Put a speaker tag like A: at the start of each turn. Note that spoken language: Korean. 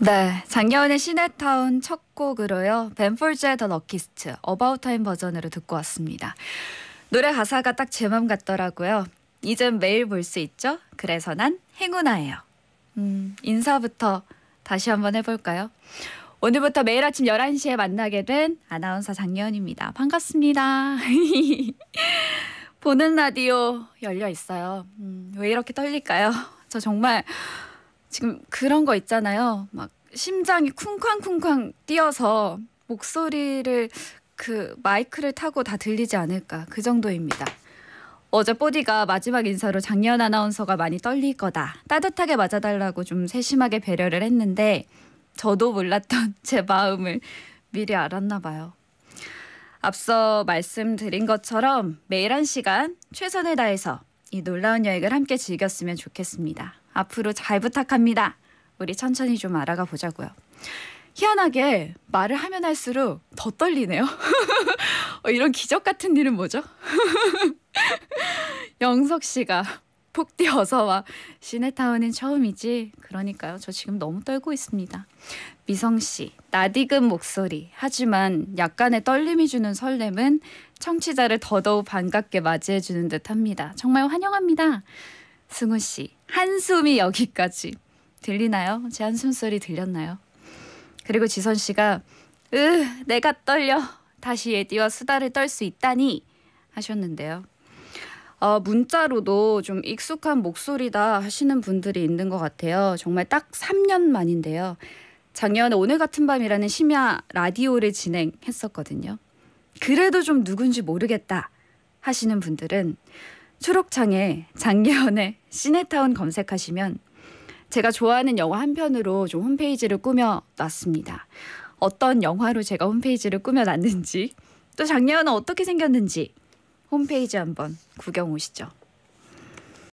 A: 네, 작년은의시네타운첫 곡으로요. 벤폴즈의 더 럭키스트, 어바웃 타임 버전으로 듣고 왔습니다. 노래 가사가 딱 제 맘 같더라고요. 이젠 매일 볼 수 있죠? 그래서 난 행운아예요. 음, 인사부터 다시 한번 해볼까요? 오늘부터 매일 아침 11시에 만나게 된 아나운서 장여은입니다. 반갑습니다. 보는 라디오 열려 있어요. 음, 왜 이렇게 떨릴까요? 저 정말 지금 그런 거 있잖아요. 막 심장이 쿵쾅쿵쾅 뛰어서 목소리를 그 마이크를 타고 다 들리지 않을까 그 정도입니다. 어제 뽀디가 마지막 인사로 작년 아나운서가 많이 떨릴 거다. 따뜻하게 맞아달라고 좀 세심하게 배려를 했는데 저도 몰랐던 제 마음을 미리 알았나 봐요. 앞서 말씀드린 것처럼 매일 한 시간 최선을 다해서 이 놀라운 여행을 함께 즐겼으면 좋겠습니다. 앞으로 잘 부탁합니다. 우리 천천히 좀 알아가 보자고요. 희한하게 말을 하면 할수록 더 떨리네요. 어, 이런 기적 같은 일은 뭐죠? 영석 씨가 폭 뛰어서 와 시내타운은 처음이지 그러니까요 저 지금 너무 떨고 있습니다 미성 씨 낯익은 목소리 하지만 약간의 떨림이 주는 설렘은 청취자를 더더욱 반갑게 맞이해 주는 듯합니다 정말 환영합니다 승우 씨 한숨이 여기까지 들리나요? 제 한숨 소리 들렸나요? 그리고 지선 씨가 으 내가 떨려 다시 예디와 수다를 떨 수 있다니 하셨는데요. 어, 문자로도 좀 익숙한 목소리다 하시는 분들이 있는 것 같아요. 정말 딱 3년 만인데요. 작년 오늘 같은 밤이라는 심야 라디오를 진행했었거든요. 그래도 좀 누군지 모르겠다 하시는 분들은 초록창에 장기현의 시네타운 검색하시면 제가 좋아하는 영화 한 편으로 좀 홈페이지를 꾸며놨습니다. 어떤 영화로 제가 홈페이지를 꾸며놨는지 또 장례원은 어떻게 생겼는지 홈페이지 한번 구경 오시죠.